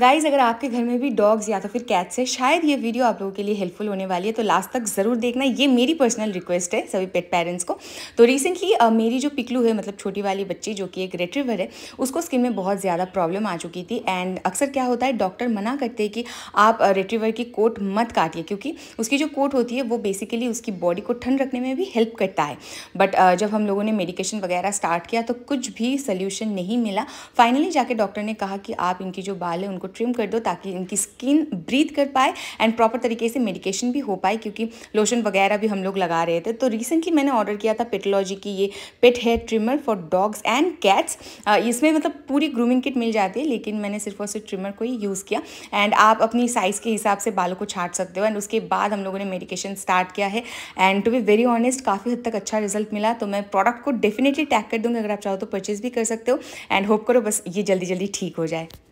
guys अगर आपके घर में भी डॉग्स या तो फिर कैट्स है शायद ये वीडियो आप लोगों के लिए हेल्पफुल होने वाली है तो लास्ट तक ज़रूर देखना ये मेरी पर्सनल रिक्वेस्ट है सभी पेट पेरेंट्स को तो रिसेंटली मेरी जो पिकलू है मतलब छोटी वाली बच्ची जो कि एक रेट्रीवर है उसको स्किन में बहुत ज़्यादा प्रॉब्लम आ चुकी थी एंड अक्सर क्या होता है डॉक्टर मना करते हैं कि आप रेट्रीवर की कोट मत काटिए क्योंकि उसकी जो कोट होती है वो बेसिकली उसकी बॉडी को ठंड रखने में भी हेल्प करता है बट जब हम लोगों ने मेडिकेशन वगैरह स्टार्ट किया तो कुछ भी सोल्यूशन नहीं मिला फाइनली जाके डॉक्टर ने कहा कि आप इनकी जो बाल है उनको ट्रिम कर दो ताकि इनकी स्किन ब्रीथ कर पाए एंड प्रॉपर तरीके से मेडिकेशन भी हो पाए क्योंकि लोशन वगैरह भी हम लोग लगा रहे थे तो रिसेंटली मैंने ऑर्डर किया था पेटोलॉजी की ये pet hair trimmer for dogs and cats इसमें मतलब पूरी ग्रूमिंग किट मिल जाती है लेकिन मैंने सिर्फ और सिर्फ ट्रिमर को ही यूज़ किया एंड आप अपनी साइज़ के हिसाब से बालों को छाट सकते हो एंड उसके बाद हम लोगों ने मेडिकेशन स्टार्ट किया है and to be very honest काफ़ी हद तक अच्छा रिजल्ट मिला तो मैं प्रोडक्ट को डेफिनेटली टैग कर दूँगी अगर आप चाहो तो परचेज़ भी कर सकते हो एंड होप करो बस ये जल्दी जल्दी ठीक हो जाए